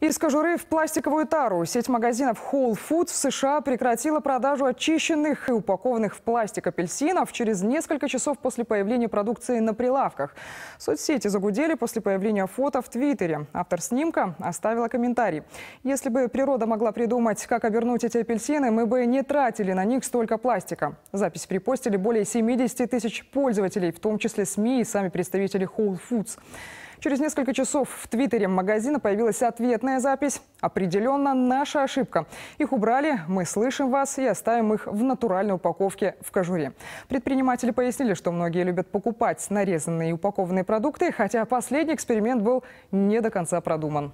Из кожуры в пластиковую тару сеть магазинов Whole Foods в США прекратила продажу очищенных и упакованных в пластик апельсинов через несколько часов после появления продукции на прилавках. Соцсети загудели после появления фото в Твиттере. Автор снимка оставила комментарий. Если бы природа могла придумать, как обернуть эти апельсины, мы бы не тратили на них столько пластика. Запись припостили более 70 тысяч пользователей, в том числе СМИ и сами представители Whole Foods. Через несколько часов в твиттере магазина появилась ответная запись. Определенно наша ошибка. Их убрали, мы слышим вас и оставим их в натуральной упаковке в кожуре. Предприниматели пояснили, что многие любят покупать нарезанные и упакованные продукты, хотя последний эксперимент был не до конца продуман.